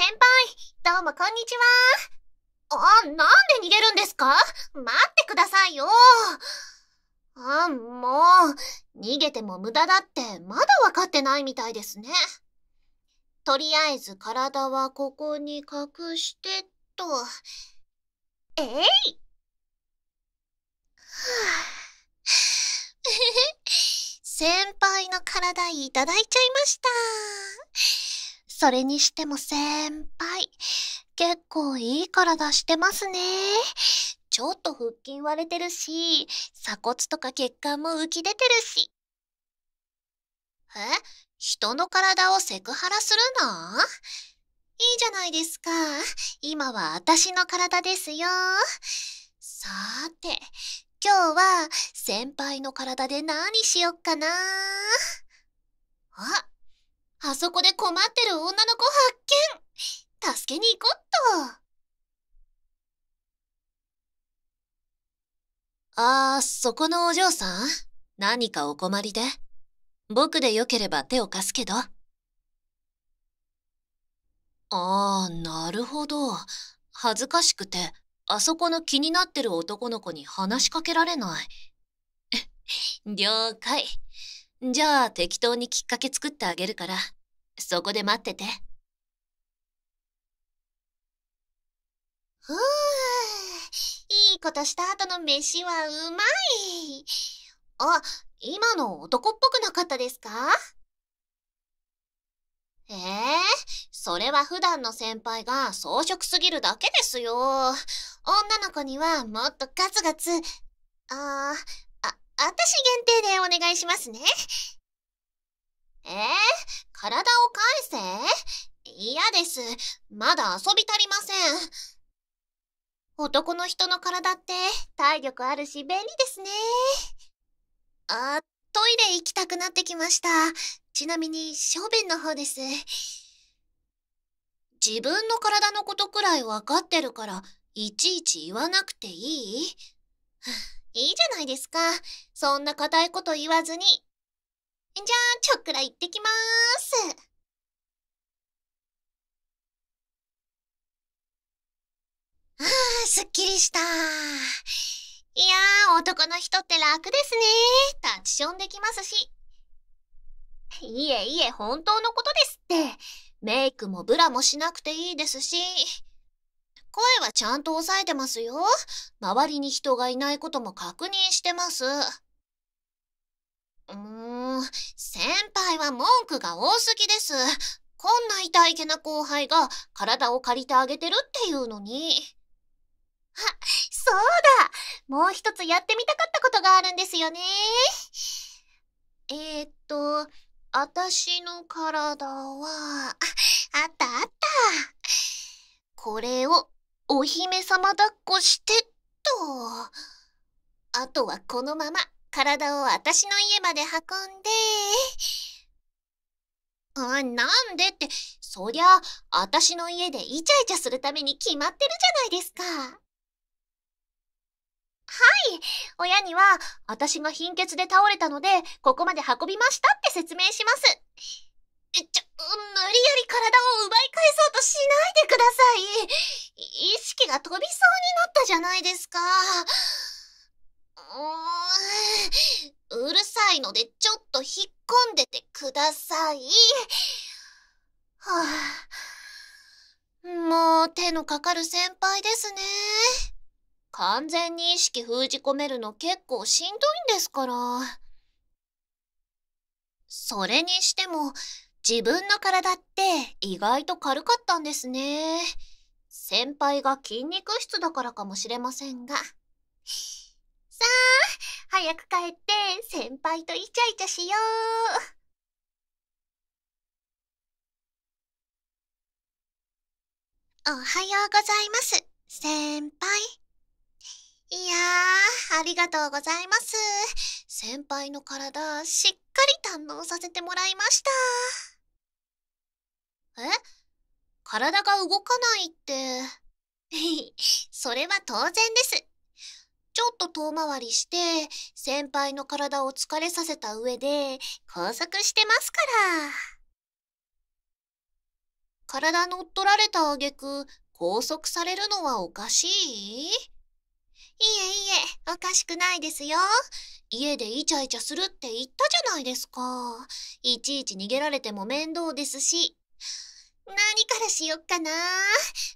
先輩、どうもこんにちは。あ、なんで逃げるんですか待ってくださいよ。あ、もう、逃げても無駄だってまだわかってないみたいですね。とりあえず体はここに隠してと。えい、はあ、先輩の体いただいちゃいました。それにしても先輩、結構いい体してますね。ちょっと腹筋割れてるし、鎖骨とか血管も浮き出てるし。え人の体をセクハラするのいいじゃないですか。今は私の体ですよ。さーて、今日は先輩の体で何しよっかなあ、あそこで困ってる女の子発見助けに行こっとああ、そこのお嬢さん何かお困りで僕でよければ手を貸すけど。ああ、なるほど。恥ずかしくて、あそこの気になってる男の子に話しかけられない。了解。じゃあ適当にきっかけ作ってあげるから、そこで待ってて。ふぅ、いいことした後の飯はうまい。あ、今の男っぽくなかったですかええー、それは普段の先輩が装飾すぎるだけですよ。女の子にはもっとガツガツ、ああ、私限定でお願いしますね。えー、体を返せ嫌です。まだ遊び足りません。男の人の体って体力あるし便利ですね。あ、トイレ行きたくなってきました。ちなみに、小便の方です。自分の体のことくらいわかってるから、いちいち言わなくていいいいじゃないですか。そんな固いこと言わずに。じゃあ、ちょっくら行ってきまーす。ああ、すっきりした。いやー、男の人って楽ですね。タッチションできますし。いえいえ、本当のことですって。メイクもブラもしなくていいですし。声はちゃんと抑えてますよ。周りに人がいないことも確認してます。うーん、先輩は文句が多すぎです。こんな痛いけな後輩が体を借りてあげてるっていうのに。あ、そうだもう一つやってみたかったことがあるんですよね。えー、っと、私の体は、あ、あったあった。これをお姫様抱っこしてっと。あとはこのまま体を私の家まで運んで。あ、なんでって、そりゃ、私の家でイチャイチャするために決まってるじゃないですか。はい。親には、私が貧血で倒れたので、ここまで運びましたって説明します。飛びそうになったじゃないですか。うーん、うるさいのでちょっと引っ込んでてください。はあ、もう手のかかる先輩ですね。完全に意識封じ込めるの結構しんどいんですから。それにしても、自分の体って意外と軽かったんですね。先輩が筋肉質だからかもしれませんが。さあ、早く帰って先輩とイチャイチャしよう。おはようございます、先輩。いやー、ありがとうございます。先輩の体、しっかり堪能させてもらいました。え体が動かないって。それは当然です。ちょっと遠回りして、先輩の体を疲れさせた上で、拘束してますから。体乗っ取られた挙句、拘束されるのはおかしいいえいえ、おかしくないですよ。家でイチャイチャするって言ったじゃないですか。いちいち逃げられても面倒ですし。何からしよっかな。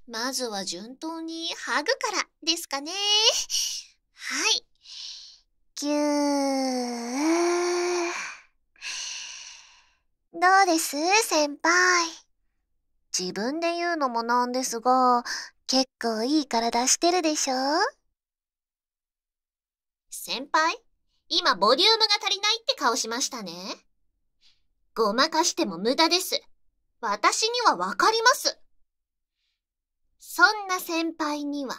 まずは順当にハグからですかね。はい。ぎゅー。どうです先輩。自分で言うのもなんですが、結構いい体してるでしょ先輩今ボリュームが足りないって顔しましたね。ごまかしても無駄です。私にはわかります。そんな先輩には、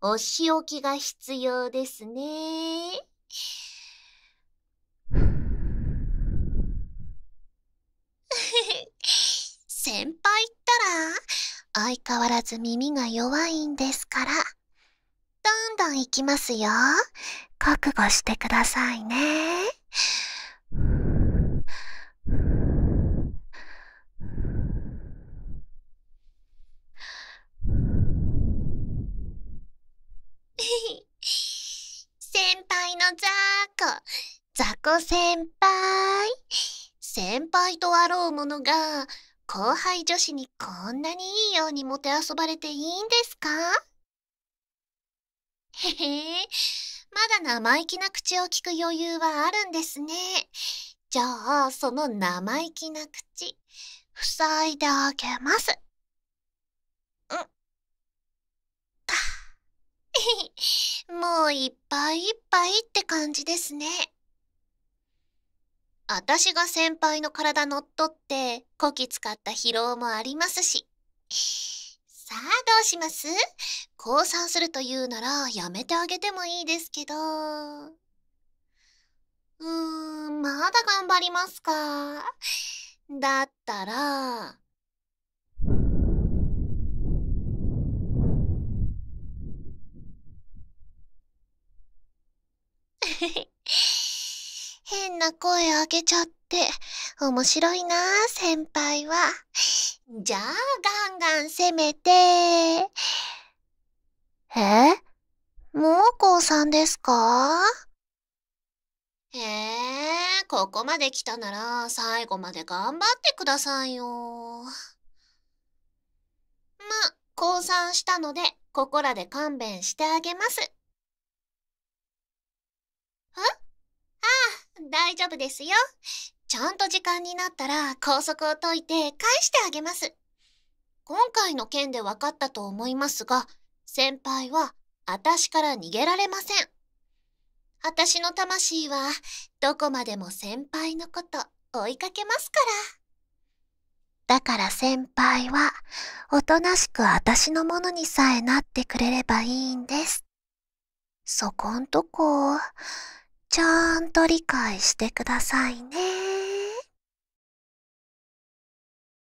お仕置きが必要ですね。先輩ったら、相変わらず耳が弱いんですから。どんどん行きますよ。覚悟してくださいね。隊のザーコ。ザコ先輩。先輩とあろうものが、後輩女子にこんなにいいようにもてあそばれていいんですかへへえ、まだ生意気な口を聞く余裕はあるんですね。じゃあ、その生意気な口、塞いであげます。もういっぱいいっぱいって感じですね。あたしが先輩の体乗っ取ってこき使った疲労もありますし。さあどうします降参するというならやめてあげてもいいですけど。うーん、まだ頑張りますか。だったら、変な声あげちゃって面白いな先輩は じゃあガンガン攻めてえもう降参さんですかえー、ここまで来たなら最後まで頑張ってくださいよ。ま、降参したので、ここらで勘弁してあげます。ああ、大丈夫ですよ。ちゃんと時間になったら拘束を解いて返してあげます。今回の件で分かったと思いますが、先輩は私から逃げられません。私の魂はどこまでも先輩のこと追いかけますから。だから先輩はおとなしく私のものにさえなってくれればいいんです。そこんとこ、ちゃんと理解してくださいね。